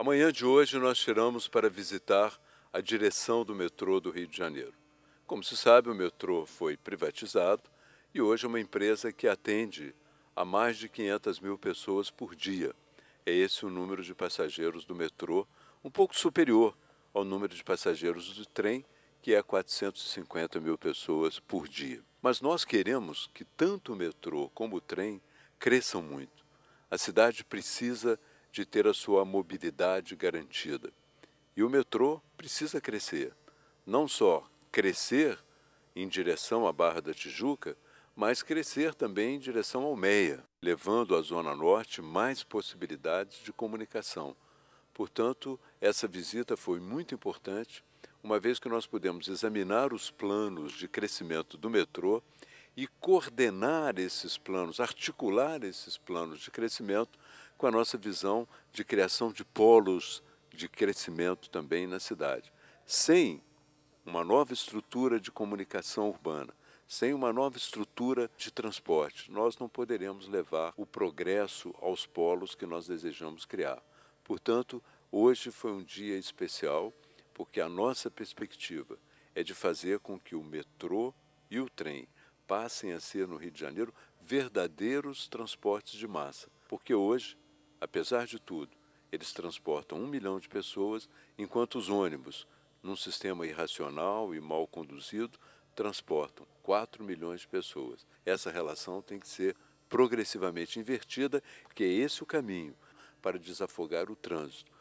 Amanhã de hoje nós tiramos para visitar a direção do metrô do Rio de Janeiro. Como se sabe, o metrô foi privatizado e hoje é uma empresa que atende a mais de 500 mil pessoas por dia. É esse o número de passageiros do metrô, um pouco superior ao número de passageiros do trem, que é 450 mil pessoas por dia. Mas nós queremos que tanto o metrô como o trem cresçam muito. A cidade precisa de ter a sua mobilidade garantida. E o metrô precisa crescer. Não só crescer em direção à Barra da Tijuca, mas crescer também em direção ao Meia, levando à Zona Norte mais possibilidades de comunicação. Portanto, essa visita foi muito importante, uma vez que nós pudemos examinar os planos de crescimento do metrô e coordenar esses planos, articular esses planos de crescimento com a nossa visão de criação de polos de crescimento também na cidade. Sem uma nova estrutura de comunicação urbana, sem uma nova estrutura de transporte, nós não poderemos levar o progresso aos polos que nós desejamos criar. Portanto, hoje foi um dia especial, porque a nossa perspectiva é de fazer com que o metrô e o trem passem a ser no Rio de Janeiro verdadeiros transportes de massa. Porque hoje, apesar de tudo, eles transportam um milhão de pessoas, enquanto os ônibus, num sistema irracional e mal conduzido, transportam 4 milhões de pessoas. Essa relação tem que ser progressivamente invertida, que é esse o caminho para desafogar o trânsito.